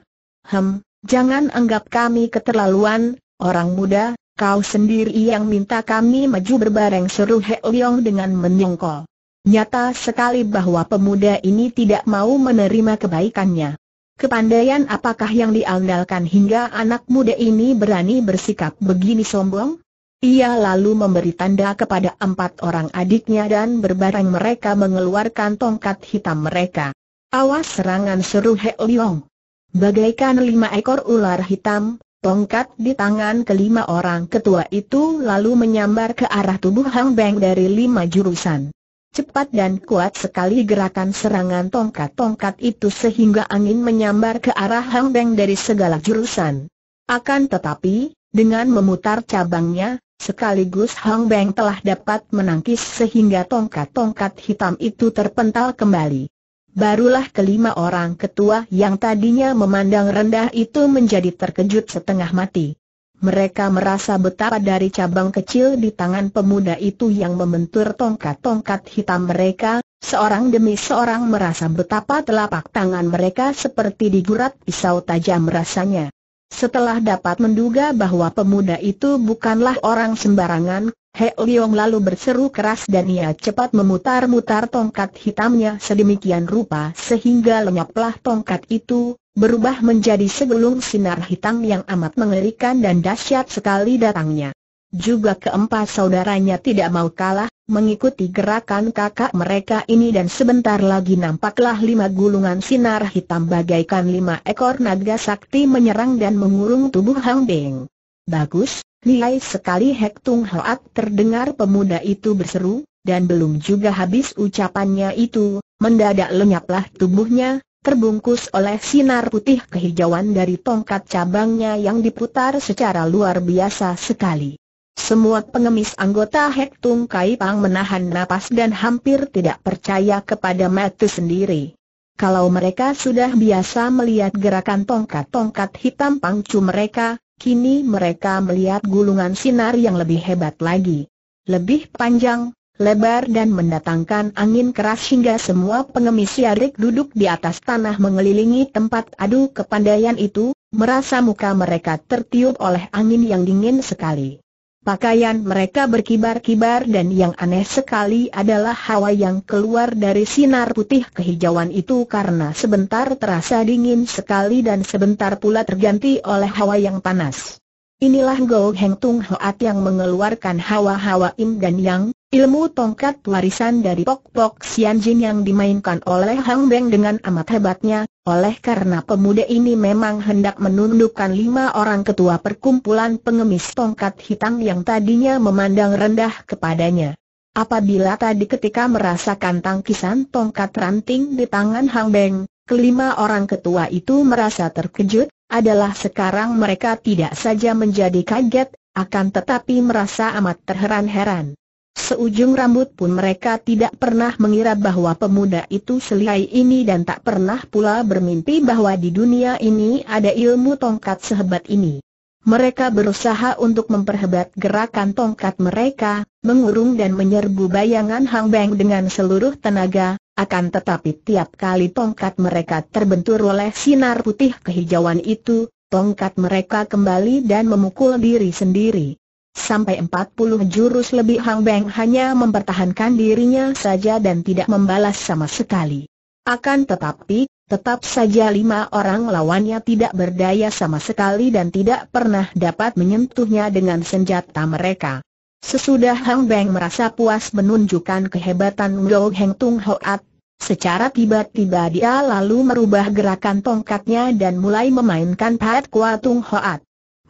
Hem, jangan anggap kami keterlaluan, orang muda, kau sendiri yang minta kami maju berbareng seru He Leong dengan menyongkol. Nyata sekali bahwa pemuda ini tidak mau menerima kebaikannya. Kepandaian apakah yang diandalkan hingga anak muda ini berani bersikap begini sombong? Ia lalu memberi tanda kepada empat orang adiknya dan berbareng mereka mengeluarkan tongkat hitam mereka. Awas serangan seru He Liong. Bagaikan lima ekor ular hitam, tongkat di tangan kelima orang ketua itu lalu menyambar ke arah tubuh Hang Beng dari lima jurusan. Cepat dan kuat sekali gerakan serangan tongkat-tongkat itu sehingga angin menyambar ke arah Hang Beng dari segala jurusan. Akan tetapi, dengan memutar cabangnya, Sekaligus Hong Beng telah dapat menangkis sehingga tongkat-tongkat hitam itu terpental kembali. Barulah kelima orang ketua yang tadinya memandang rendah itu menjadi terkejut setengah mati. Mereka merasa betapa dari cabang kecil di tangan pemuda itu yang membentur tongkat-tongkat hitam mereka, seorang demi seorang merasa betapa telapak tangan mereka seperti digurat pisau tajam rasanya. Setelah dapat menduga bahwa pemuda itu bukanlah orang sembarangan, He Leong lalu berseru keras dan ia cepat memutar-mutar tongkat hitamnya sedemikian rupa sehingga lenyaplah tongkat itu, berubah menjadi segulung sinar hitam yang amat mengerikan dan dahsyat sekali datangnya. Juga keempat saudaranya tidak mau kalah, mengikuti gerakan kakak mereka ini dan sebentar lagi nampaklah lima gulungan sinar hitam bagaikan lima ekor naga sakti menyerang dan mengurung tubuh Hang Deng. Bagus, nilai sekali Hek Tung Hoak terdengar pemuda itu berseru, dan belum juga habis ucapannya itu, mendadak lenyaplah tubuhnya, terbungkus oleh sinar putih kehijauan dari tongkat cabangnya yang diputar secara luar biasa sekali. Semua pengemis anggota Hek Tung Kai Pang menahan napas dan hampir tidak percaya kepada mata sendiri. Kalau mereka sudah biasa melihat gerakan tongkat-tongkat hitam pangcu mereka, kini mereka melihat gulungan sinar yang lebih hebat lagi. Lebih panjang, lebar dan mendatangkan angin keras hingga semua pengemis Yarik duduk di atas tanah mengelilingi tempat adu kepandaian itu, merasa muka mereka tertiup oleh angin yang dingin sekali. Pakaian mereka berkibar-kibar dan yang aneh sekali adalah hawa yang keluar dari sinar putih kehijauan itu karena sebentar terasa dingin sekali dan sebentar pula terganti oleh hawa yang panas. Inilah Go Heng Tung Hoat yang mengeluarkan hawa-hawa Im dan Yang, ilmu tongkat warisan dari Pok Pok Sian Jin yang dimainkan oleh Hang Beng dengan amat hebatnya, oleh karena pemuda ini memang hendak menundukkan lima orang ketua perkumpulan pengemis tongkat hitam yang tadinya memandang rendah kepadanya. Apabila tadi ketika merasakan tangkisan tongkat ranting di tangan Hang Beng, kelima orang ketua itu merasa terkejut, adalah sekarang mereka tidak saja menjadi kaget, akan tetapi merasa amat terheran-heran. Seujung rambut pun mereka tidak pernah mengira bahwa pemuda itu selihai ini dan tak pernah pula bermimpi bahwa di dunia ini ada ilmu tongkat sehebat ini. Mereka berusaha untuk memperhebat gerakan tongkat mereka, mengurung dan menyerbu bayangan Hang Beng dengan seluruh tenaga, akan tetapi tiap kali tongkat mereka terbentur oleh sinar putih kehijauan itu, tongkat mereka kembali dan memukul diri sendiri. Sampai 40 jurus lebih Hang Beng hanya mempertahankan dirinya saja dan tidak membalas sama sekali. Akan tetapi, tetap saja lima orang lawannya tidak berdaya sama sekali dan tidak pernah dapat menyentuhnya dengan senjata mereka. Sesudah Hang Beng merasa puas menunjukkan kehebatan Ngo Heng Tung Hoat, secara tiba-tiba dia lalu merubah gerakan tongkatnya dan mulai memainkan Pat Kua Tung Hoat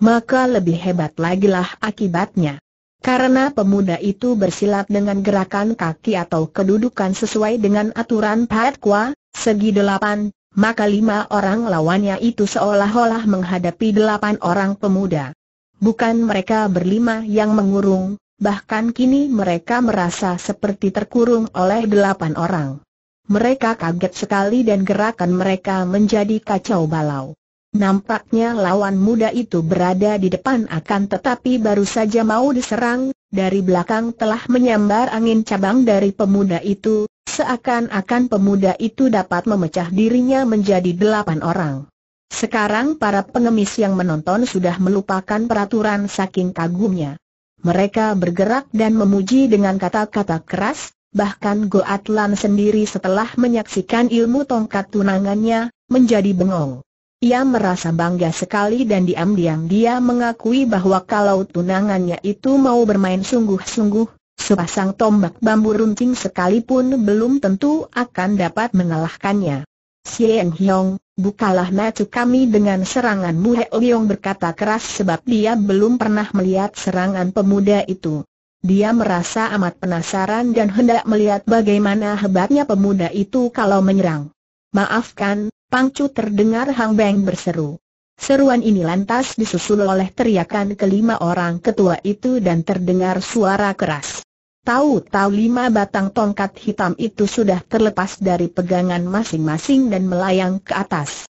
maka lebih hebat lagi lah akibatnya. Karena pemuda itu bersilat dengan gerakan kaki atau kedudukan sesuai dengan aturan Patkwa, segi delapan, maka lima orang lawannya itu seolah-olah menghadapi delapan orang pemuda. Bukan mereka berlima yang mengurung, bahkan kini mereka merasa seperti terkurung oleh delapan orang. Mereka kaget sekali dan gerakan mereka menjadi kacau balau. Nampaknya lawan muda itu berada di depan akan tetapi baru saja mau diserang, dari belakang telah menyambar angin cabang dari pemuda itu, seakan-akan pemuda itu dapat memecah dirinya menjadi delapan orang. Sekarang para pengemis yang menonton sudah melupakan peraturan saking kagumnya. Mereka bergerak dan memuji dengan kata-kata keras, bahkan Goatlan sendiri setelah menyaksikan ilmu tongkat tunangannya, menjadi bengong. Ia merasa bangga sekali dan diam-diam dia mengakui bahwa kalau tunangannya itu mau bermain sungguh-sungguh, sepasang tombak bambu runcing sekalipun belum tentu akan dapat mengalahkannya. Sien Hyong, bukalah mata kami dengan seranganmu He Leong berkata keras sebab dia belum pernah melihat serangan pemuda itu. Dia merasa amat penasaran dan hendak melihat bagaimana hebatnya pemuda itu kalau menyerang. Maafkan, Pangcu terdengar Hang Beng berseru. Seruan ini lantas disusul oleh teriakan kelima orang ketua itu dan terdengar suara keras. Tahu-tahu lima batang tongkat hitam itu sudah terlepas dari pegangan masing-masing dan melayang ke atas.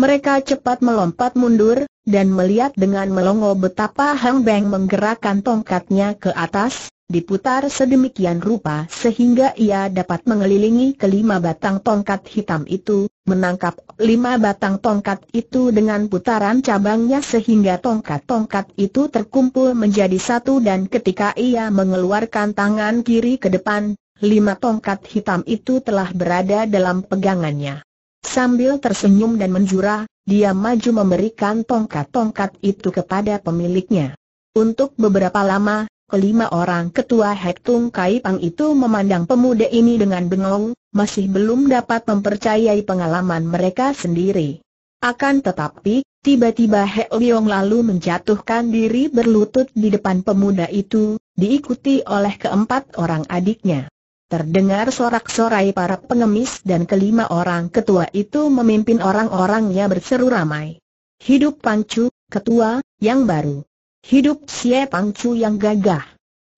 Mereka cepat melompat mundur, dan melihat dengan melongo betapa Hang Beng menggerakkan tongkatnya ke atas, diputar sedemikian rupa sehingga ia dapat mengelilingi kelima batang tongkat hitam itu, menangkap lima batang tongkat itu dengan putaran cabangnya sehingga tongkat-tongkat itu terkumpul menjadi satu dan ketika ia mengeluarkan tangan kiri ke depan, lima tongkat hitam itu telah berada dalam pegangannya. Sambil tersenyum dan menjura, dia maju memberikan tongkat-tongkat itu kepada pemiliknya. Untuk beberapa lama, kelima orang ketua Hektung Kaipang itu memandang pemuda ini dengan bengong, masih belum dapat mempercayai pengalaman mereka sendiri. Akan tetapi, tiba-tiba He Leong lalu menjatuhkan diri berlutut di depan pemuda itu, diikuti oleh keempat orang adiknya. Terdengar sorak-sorai para pengemis dan kelima orang ketua itu memimpin orang-orangnya berseru ramai. Hidup Pancu, ketua, yang baru. Hidup Xie Pangcu yang gagah.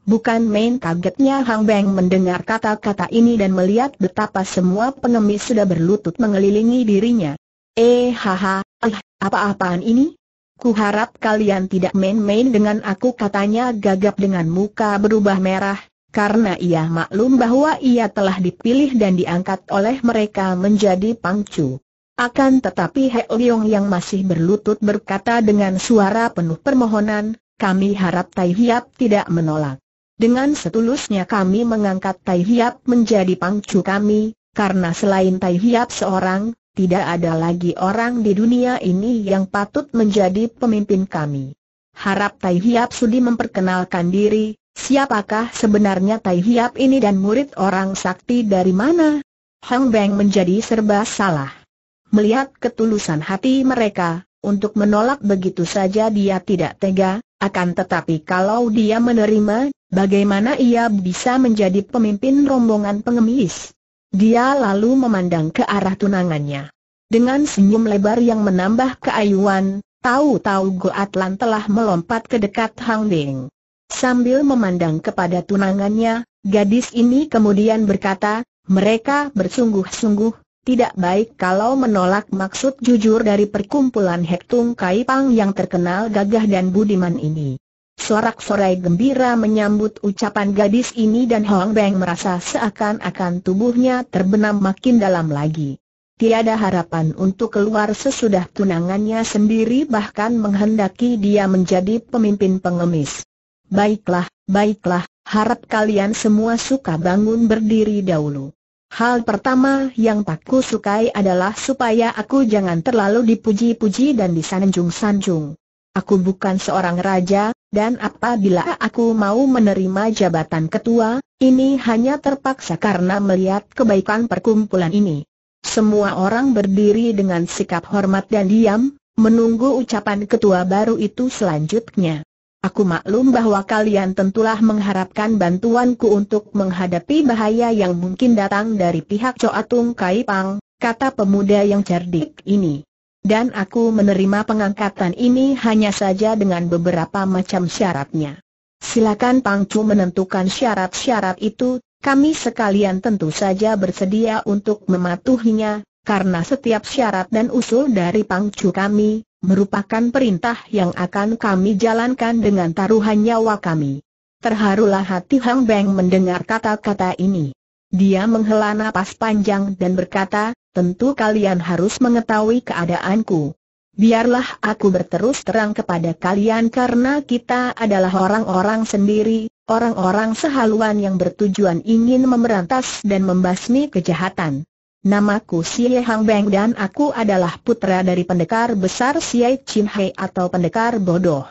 Bukan main kagetnya Hang Beng mendengar kata-kata ini dan melihat betapa semua pengemis sudah berlutut mengelilingi dirinya. Eh haha, eh, apa-apaan ini? Kuharap kalian tidak main-main dengan aku katanya gagap dengan muka berubah merah, karena ia maklum bahwa ia telah dipilih dan diangkat oleh mereka menjadi pangcu. Akan tetapi He Leong yang masih berlutut berkata dengan suara penuh permohonan, kami harap Tai Hiap tidak menolak. Dengan setulusnya kami mengangkat Tai Hiap menjadi pangcu kami, karena selain Tai Hiap seorang, tidak ada lagi orang di dunia ini yang patut menjadi pemimpin kami. Harap Tai Hiap sudi memperkenalkan diri, siapakah sebenarnya Tai Hiap ini dan murid orang sakti dari mana? Hang Beng menjadi serba salah. Melihat ketulusan hati mereka, untuk menolak begitu saja dia tidak tega, akan tetapi kalau dia menerima, bagaimana ia bisa menjadi pemimpin rombongan pengemis? Dia lalu memandang ke arah tunangannya. Dengan senyum lebar yang menambah keayuan, tahu-tahu Go Atlan telah melompat ke dekat Hang Ding. Sambil memandang kepada tunangannya, gadis ini kemudian berkata, mereka bersungguh-sungguh, tidak baik kalau menolak maksud jujur dari perkumpulan Hektung Pang yang terkenal gagah dan budiman ini. Sorak-sorai gembira menyambut ucapan gadis ini dan Hong Beng merasa seakan-akan tubuhnya terbenam makin dalam lagi. Tiada harapan untuk keluar sesudah tunangannya sendiri bahkan menghendaki dia menjadi pemimpin pengemis. Baiklah, baiklah, harap kalian semua suka bangun berdiri dahulu. Hal pertama yang tak ku sukai adalah supaya aku jangan terlalu dipuji-puji dan disanjung-sanjung. Aku bukan seorang raja, dan apabila aku mau menerima jabatan ketua, ini hanya terpaksa karena melihat kebaikan perkumpulan ini. Semua orang berdiri dengan sikap hormat dan diam, menunggu ucapan ketua baru itu selanjutnya. Aku maklum bahwa kalian tentulah mengharapkan bantuanku untuk menghadapi bahaya yang mungkin datang dari pihak Coatung Pang," kata pemuda yang cerdik ini. Dan aku menerima pengangkatan ini hanya saja dengan beberapa macam syaratnya. Silakan Pang Pangcu menentukan syarat-syarat itu, kami sekalian tentu saja bersedia untuk mematuhinya, karena setiap syarat dan usul dari Pang Pangcu kami, merupakan perintah yang akan kami jalankan dengan taruhan nyawa kami. Terharulah hati Hang Beng mendengar kata-kata ini. Dia menghela napas panjang dan berkata, tentu kalian harus mengetahui keadaanku. Biarlah aku berterus terang kepada kalian karena kita adalah orang-orang sendiri, orang-orang sehaluan yang bertujuan ingin memberantas dan membasmi kejahatan. Namaku Xie Hang Beng dan aku adalah putra dari pendekar besar Xie Chin Hei atau pendekar bodoh.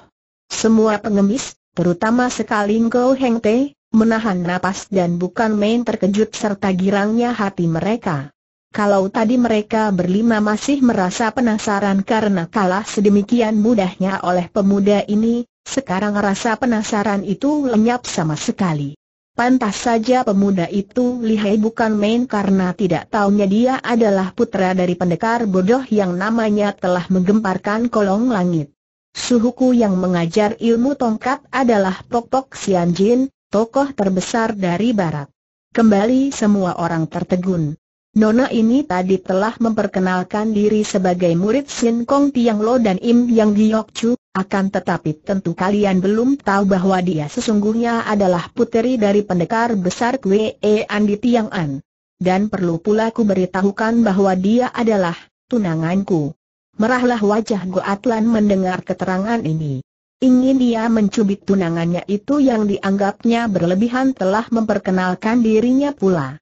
Semua pengemis, terutama sekali Ngou Heng Te, menahan napas dan bukan main terkejut serta girangnya hati mereka. Kalau tadi mereka berlima masih merasa penasaran karena kalah sedemikian mudahnya oleh pemuda ini, sekarang rasa penasaran itu lenyap sama sekali. Pantas saja pemuda itu lihai bukan main karena tidak tahunya dia adalah putra dari pendekar bodoh yang namanya telah menggemparkan kolong langit. Suhuku yang mengajar ilmu tongkat adalah Pok Sianjin, tokoh terbesar dari barat. Kembali semua orang tertegun. Nona ini tadi telah memperkenalkan diri sebagai murid Sin Kong Tiang Lo dan Im Yang Giok Chu, akan tetapi tentu kalian belum tahu bahwa dia sesungguhnya adalah puteri dari pendekar besar Kwe e Andi An Dan perlu pula ku beritahukan bahwa dia adalah tunanganku. Merahlah wajah Goatlan mendengar keterangan ini. Ingin dia mencubit tunangannya itu yang dianggapnya berlebihan telah memperkenalkan dirinya pula.